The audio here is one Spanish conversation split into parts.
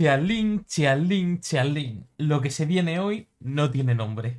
Chialín, chialín, chialín. Lo que se viene hoy no tiene nombre.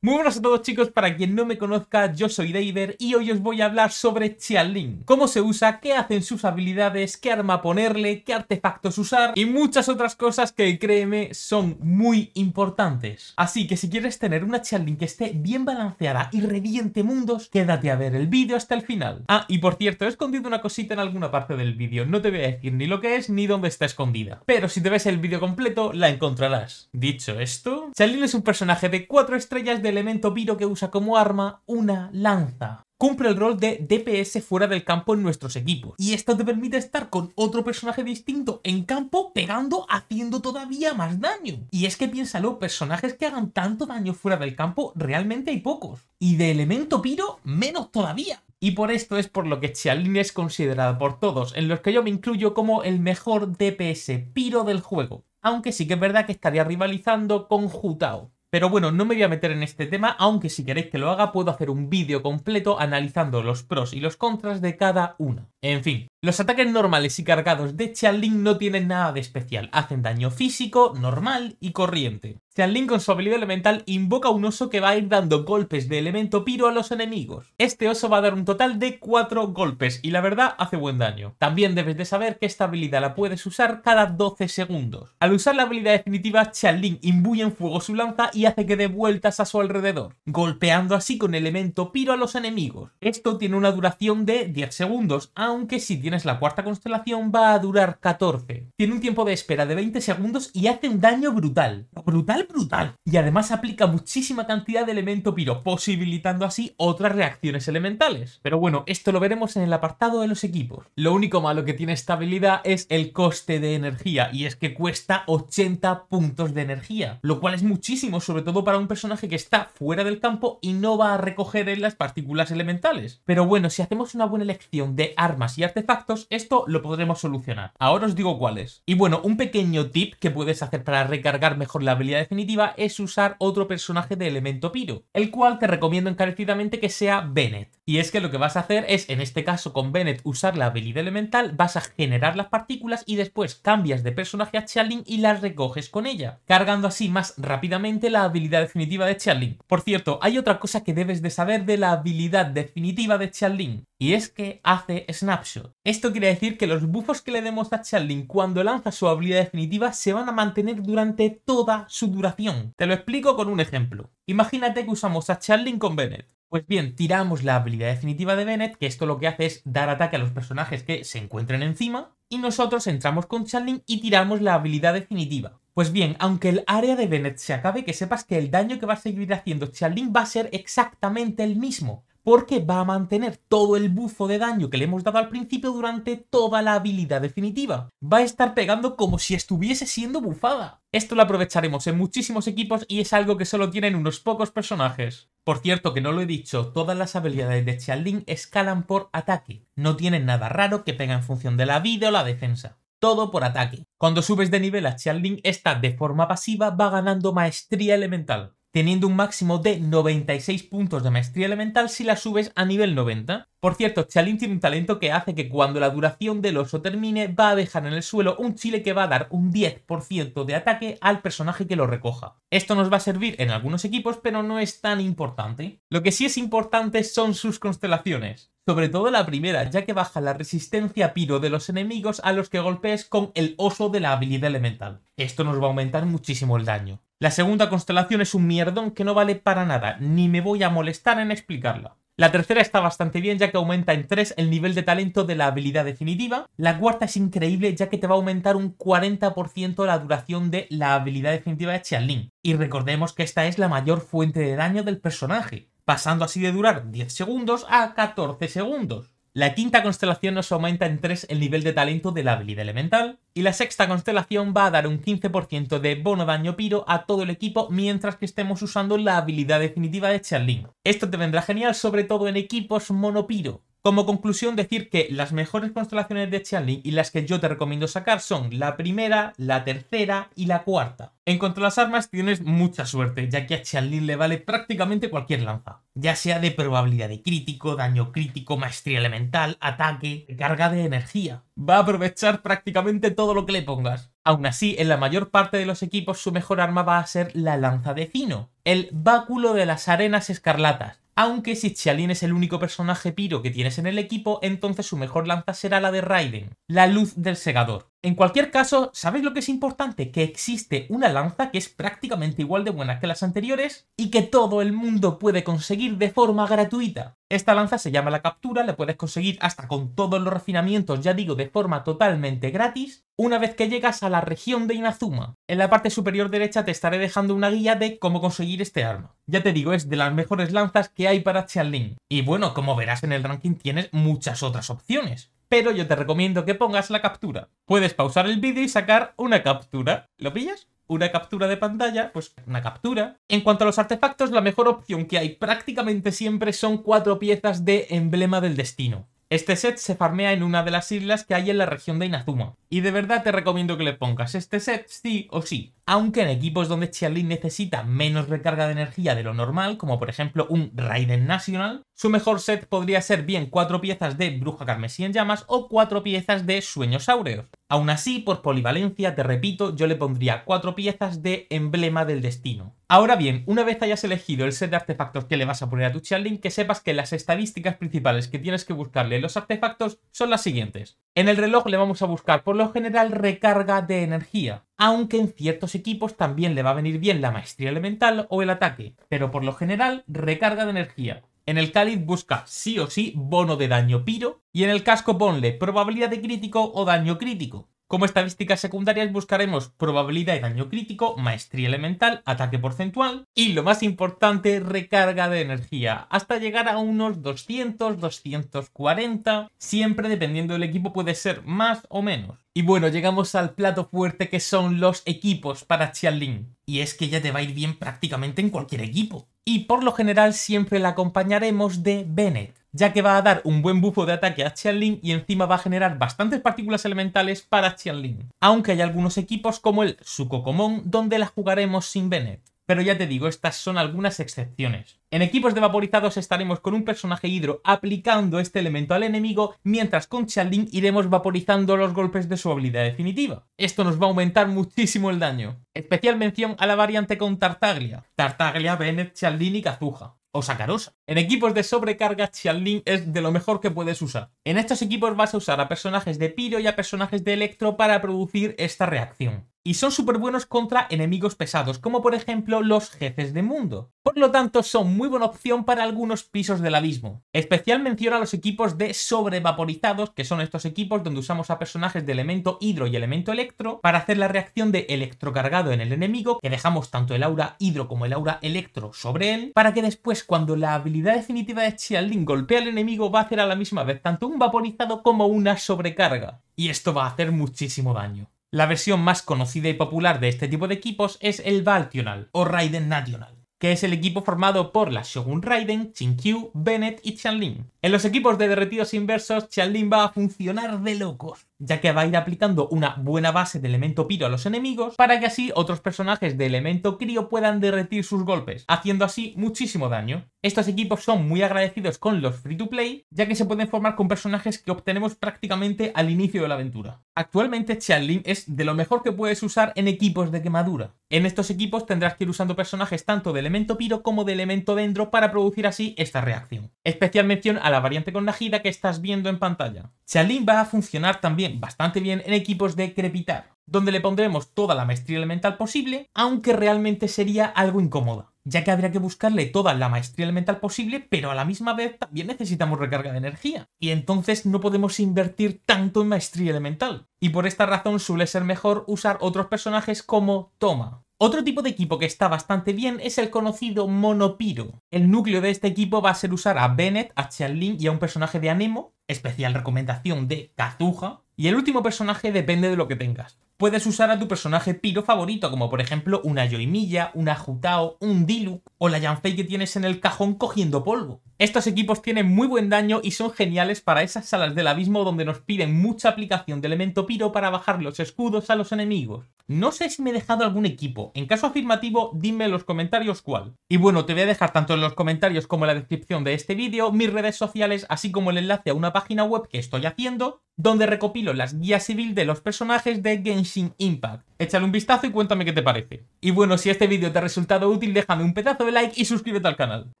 Muy buenas a todos chicos, para quien no me conozca, yo soy Daver y hoy os voy a hablar sobre Xianling, cómo se usa, qué hacen sus habilidades, qué arma ponerle, qué artefactos usar y muchas otras cosas que créeme son muy importantes. Así que si quieres tener una Xianling que esté bien balanceada y reviente mundos, quédate a ver el vídeo hasta el final. Ah, y por cierto, he escondido una cosita en alguna parte del vídeo, no te voy a decir ni lo que es ni dónde está escondida, pero si te ves el vídeo completo la encontrarás. Dicho esto, Xianling es un personaje de 4 estrellas de elemento piro que usa como arma una lanza. Cumple el rol de DPS fuera del campo en nuestros equipos. Y esto te permite estar con otro personaje distinto en campo pegando, haciendo todavía más daño. Y es que piénsalo, personajes que hagan tanto daño fuera del campo realmente hay pocos. Y de elemento piro, menos todavía. Y por esto es por lo que Chialin es considerada por todos, en los que yo me incluyo como el mejor DPS piro del juego. Aunque sí que es verdad que estaría rivalizando con Jutao. Pero bueno, no me voy a meter en este tema, aunque si queréis que lo haga puedo hacer un vídeo completo analizando los pros y los contras de cada una. En fin, los ataques normales y cargados de link no tienen nada de especial, hacen daño físico, normal y corriente. Sean con su habilidad elemental invoca un oso que va a ir dando golpes de elemento piro a los enemigos. Este oso va a dar un total de 4 golpes y la verdad hace buen daño. También debes de saber que esta habilidad la puedes usar cada 12 segundos. Al usar la habilidad definitiva, Sean imbuye en fuego su lanza y hace que dé vueltas a su alrededor, golpeando así con elemento piro a los enemigos. Esto tiene una duración de 10 segundos, aunque si tienes la cuarta constelación va a durar 14. Tiene un tiempo de espera de 20 segundos y hace un daño brutal. Brutal brutal. Y además aplica muchísima cantidad de elemento piro, posibilitando así otras reacciones elementales. Pero bueno, esto lo veremos en el apartado de los equipos. Lo único malo que tiene esta habilidad es el coste de energía, y es que cuesta 80 puntos de energía, lo cual es muchísimo, sobre todo para un personaje que está fuera del campo y no va a recoger en las partículas elementales. Pero bueno, si hacemos una buena elección de armas y artefactos, esto lo podremos solucionar. Ahora os digo cuáles. Y bueno, un pequeño tip que puedes hacer para recargar mejor la habilidad de es usar otro personaje de elemento piro, el cual te recomiendo encarecidamente que sea Bennett. Y es que lo que vas a hacer es, en este caso con Bennett, usar la habilidad elemental, vas a generar las partículas y después cambias de personaje a Charling y las recoges con ella, cargando así más rápidamente la habilidad definitiva de Charling. Por cierto, hay otra cosa que debes de saber de la habilidad definitiva de Charling, y es que hace snapshot. Esto quiere decir que los buffos que le demos a Charling cuando lanza su habilidad definitiva se van a mantener durante toda su duración. Te lo explico con un ejemplo. Imagínate que usamos a Charling con Bennett. Pues bien, tiramos la habilidad definitiva de Bennett, que esto lo que hace es dar ataque a los personajes que se encuentren encima, y nosotros entramos con Chandling y tiramos la habilidad definitiva. Pues bien, aunque el área de Bennett se acabe, que sepas que el daño que va a seguir haciendo Chandling va a ser exactamente el mismo porque va a mantener todo el bufo de daño que le hemos dado al principio durante toda la habilidad definitiva. Va a estar pegando como si estuviese siendo bufada. Esto lo aprovecharemos en muchísimos equipos y es algo que solo tienen unos pocos personajes. Por cierto, que no lo he dicho, todas las habilidades de Xialdin escalan por ataque. No tienen nada raro que pega en función de la vida o la defensa todo por ataque. Cuando subes de nivel a Xialdin, esta de forma pasiva va ganando maestría elemental teniendo un máximo de 96 puntos de maestría elemental si la subes a nivel 90. Por cierto, Chalin tiene un talento que hace que cuando la duración del oso termine va a dejar en el suelo un chile que va a dar un 10% de ataque al personaje que lo recoja. Esto nos va a servir en algunos equipos, pero no es tan importante. Lo que sí es importante son sus constelaciones sobre todo la primera, ya que baja la resistencia piro de los enemigos a los que golpees con el oso de la habilidad elemental. Esto nos va a aumentar muchísimo el daño. La segunda constelación es un mierdón que no vale para nada, ni me voy a molestar en explicarla. La tercera está bastante bien ya que aumenta en 3 el nivel de talento de la habilidad definitiva. La cuarta es increíble ya que te va a aumentar un 40% la duración de la habilidad definitiva de Xianlin. Y recordemos que esta es la mayor fuente de daño del personaje, pasando así de durar 10 segundos a 14 segundos. La quinta constelación nos aumenta en 3 el nivel de talento de la habilidad elemental. Y la sexta constelación va a dar un 15% de bono daño piro a todo el equipo mientras que estemos usando la habilidad definitiva de Charlin. Esto te vendrá genial sobre todo en equipos monopiro. Como conclusión, decir que las mejores constelaciones de Xianling y las que yo te recomiendo sacar son la primera, la tercera y la cuarta. En cuanto a las armas, tienes mucha suerte, ya que a Chanlin le vale prácticamente cualquier lanza, ya sea de probabilidad de crítico, daño crítico, maestría elemental, ataque, carga de energía. Va a aprovechar prácticamente todo lo que le pongas. Aún así, en la mayor parte de los equipos su mejor arma va a ser la lanza de Fino, el báculo de las arenas escarlatas, aunque si Chialin es el único personaje piro que tienes en el equipo, entonces su mejor lanza será la de Raiden, la luz del segador. En cualquier caso, ¿sabéis lo que es importante? Que existe una lanza que es prácticamente igual de buena que las anteriores y que todo el mundo puede conseguir de forma gratuita. Esta lanza se llama la captura, la puedes conseguir hasta con todos los refinamientos, ya digo, de forma totalmente gratis, una vez que llegas a la región de Inazuma. En la parte superior derecha te estaré dejando una guía de cómo conseguir este arma. Ya te digo, es de las mejores lanzas que hay para Xianling. Y bueno, como verás en el ranking tienes muchas otras opciones pero yo te recomiendo que pongas la captura. Puedes pausar el vídeo y sacar una captura. ¿Lo pillas? Una captura de pantalla, pues una captura. En cuanto a los artefactos, la mejor opción que hay prácticamente siempre son cuatro piezas de emblema del destino. Este set se farmea en una de las islas que hay en la región de Inazuma. Y de verdad te recomiendo que le pongas este set sí o sí. Aunque en equipos donde Chialin necesita menos recarga de energía de lo normal, como por ejemplo un Raiden National, su mejor set podría ser bien cuatro piezas de Bruja Carmesí en Llamas o cuatro piezas de Sueños Aureos. Aún así, por polivalencia, te repito, yo le pondría cuatro piezas de emblema del destino. Ahora bien, una vez hayas elegido el set de artefactos que le vas a poner a tu challenge, que sepas que las estadísticas principales que tienes que buscarle en los artefactos son las siguientes. En el reloj le vamos a buscar por lo general recarga de energía, aunque en ciertos equipos también le va a venir bien la maestría elemental o el ataque, pero por lo general recarga de energía. En el cáliz busca sí o sí bono de daño piro y en el casco ponle probabilidad de crítico o daño crítico. Como estadísticas secundarias buscaremos probabilidad de daño crítico, maestría elemental, ataque porcentual y lo más importante, recarga de energía, hasta llegar a unos 200, 240, siempre dependiendo del equipo puede ser más o menos. Y bueno, llegamos al plato fuerte que son los equipos para Xianlin. Y es que ella te va a ir bien prácticamente en cualquier equipo. Y por lo general siempre la acompañaremos de Bennett ya que va a dar un buen bufo de ataque a Xianlin y encima va a generar bastantes partículas elementales para Xianlin. Aunque hay algunos equipos como el Sucocomón donde la jugaremos sin Bennett. Pero ya te digo, estas son algunas excepciones. En equipos de vaporizados estaremos con un personaje hidro aplicando este elemento al enemigo, mientras con Xianlin iremos vaporizando los golpes de su habilidad definitiva. Esto nos va a aumentar muchísimo el daño. Especial mención a la variante con Tartaglia. Tartaglia, Bennett, Xianlin y Kazuha o sacarosa. En equipos de sobrecarga, Xianling es de lo mejor que puedes usar. En estos equipos vas a usar a personajes de Piro y a personajes de Electro para producir esta reacción y son súper buenos contra enemigos pesados, como por ejemplo los jefes de mundo. Por lo tanto, son muy buena opción para algunos pisos del abismo. Especial menciona a los equipos de sobrevaporizados, que son estos equipos donde usamos a personajes de elemento hidro y elemento electro, para hacer la reacción de electrocargado en el enemigo, que dejamos tanto el aura hidro como el aura electro sobre él, para que después, cuando la habilidad definitiva de Xialin golpea al enemigo, va a hacer a la misma vez tanto un vaporizado como una sobrecarga. Y esto va a hacer muchísimo daño. La versión más conocida y popular de este tipo de equipos es el Valtional o Raiden National, que es el equipo formado por la Shogun Raiden, Q Bennett y Chanlin. En los equipos de derretidos inversos, Chanlin va a funcionar de locos, ya que va a ir aplicando una buena base de elemento piro a los enemigos para que así otros personajes de elemento crío puedan derretir sus golpes, haciendo así muchísimo daño. Estos equipos son muy agradecidos con los free to play, ya que se pueden formar con personajes que obtenemos prácticamente al inicio de la aventura. Actualmente Chanlin es de lo mejor que puedes usar en equipos de quemadura. En estos equipos tendrás que ir usando personajes tanto de elemento piro como de elemento dendro para producir así esta reacción. Especial mención a la variante con Najida que estás viendo en pantalla. Chanlin va a funcionar también bastante bien en equipos de crepitar, donde le pondremos toda la maestría elemental posible, aunque realmente sería algo incómoda ya que habría que buscarle toda la maestría elemental posible, pero a la misma vez también necesitamos recarga de energía. Y entonces no podemos invertir tanto en maestría elemental. Y por esta razón suele ser mejor usar otros personajes como Toma. Otro tipo de equipo que está bastante bien es el conocido Monopiro. El núcleo de este equipo va a ser usar a Bennett, a Xianlin y a un personaje de Anemo, especial recomendación de Kazuha. Y el último personaje depende de lo que tengas. Puedes usar a tu personaje piro favorito, como por ejemplo una Yoimilla, una Jutao, un Diluc o la Yanfei que tienes en el cajón cogiendo polvo. Estos equipos tienen muy buen daño y son geniales para esas salas del abismo donde nos piden mucha aplicación de elemento piro para bajar los escudos a los enemigos. No sé si me he dejado algún equipo. En caso afirmativo, dime en los comentarios cuál. Y bueno, te voy a dejar tanto en los comentarios como en la descripción de este vídeo mis redes sociales, así como el enlace a una página web que estoy haciendo, donde recopilo las guías civil de los personajes de Genshin Impact. Échale un vistazo y cuéntame qué te parece. Y bueno, si este vídeo te ha resultado útil, déjame un pedazo de like y suscríbete al canal.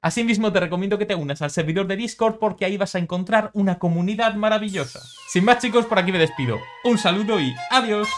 Asimismo, te recomiendo que te unas al servidor de Discord porque ahí vas a encontrar una comunidad maravillosa. Sin más chicos, por aquí me despido. Un saludo y adiós.